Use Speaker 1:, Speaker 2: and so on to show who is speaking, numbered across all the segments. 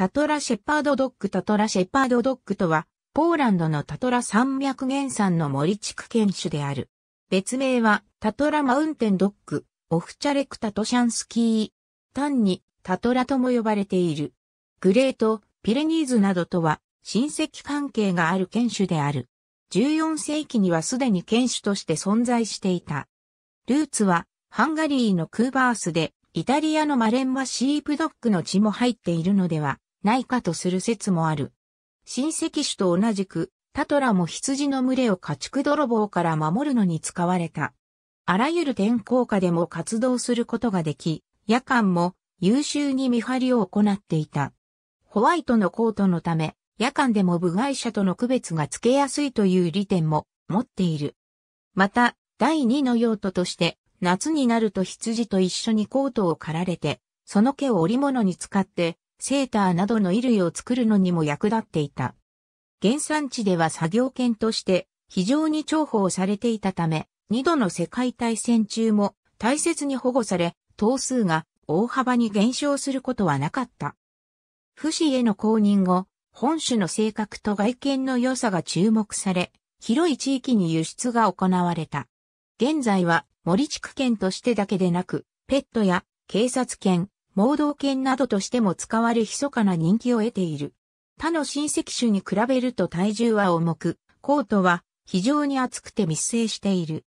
Speaker 1: タトラシェパードドッグタトラシェパードドッグとは、ポーランドのタトラ山脈原産の森地区犬種である。別名は、タトラマウンテンドッグ、オフチャレクタトシャンスキー。単に、タトラとも呼ばれている。グレート、ピレニーズなどとは、親戚関係がある犬種である。14世紀にはすでに犬種として存在していた。ルーツは、ハンガリーのクーバースで、イタリアのマレンマシープドッグの血も入っているのではないかとする説もある。親戚種と同じく、タトラも羊の群れを家畜泥棒から守るのに使われた。あらゆる天候下でも活動することができ、夜間も優秀に見張りを行っていた。ホワイトのコートのため、夜間でも部外者との区別がつけやすいという利点も持っている。また、第二の用途として、夏になると羊と一緒にコートを刈られて、その毛を織物に使って、セーターなどの衣類を作るのにも役立っていた。原産地では作業犬として非常に重宝されていたため、二度の世界大戦中も大切に保護され、頭数が大幅に減少することはなかった。不死への公認後、本種の性格と外見の良さが注目され、広い地域に輸出が行われた。現在は森地区犬としてだけでなく、ペットや警察犬、盲導犬などとしても使われ密かな人気を得ている。他の親戚種に比べると体重は重く、コートは非常に厚くて密生している。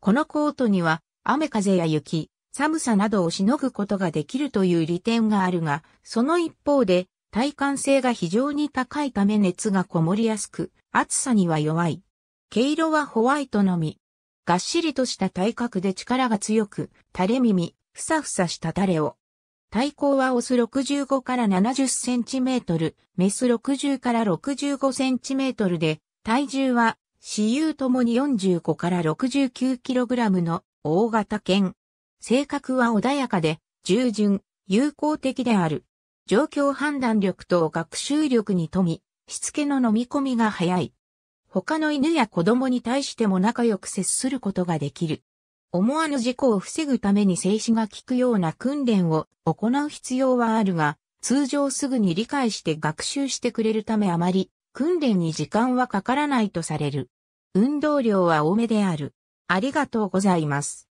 Speaker 1: このコートには雨風や雪、寒さなどをしのぐことができるという利点があるが、その一方で体感性が非常に高いため熱がこもりやすく、暑さには弱い。毛色はホワイトのみ。がっしりとした体格で力が強く、垂れ耳、ふさふさした垂れを、体高はオス65から70センチメートル、メス60から65センチメートルで、体重は、私有ともに45から69キログラムの大型犬。性格は穏やかで、従順、友好的である。状況判断力と学習力に富み、しつけの飲み込みが早い。他の犬や子供に対しても仲良く接することができる。思わぬ事故を防ぐために静止が効くような訓練を行う必要はあるが、通常すぐに理解して学習してくれるためあまり訓練に時間はかからないとされる。運動量は多めである。ありがとうございます。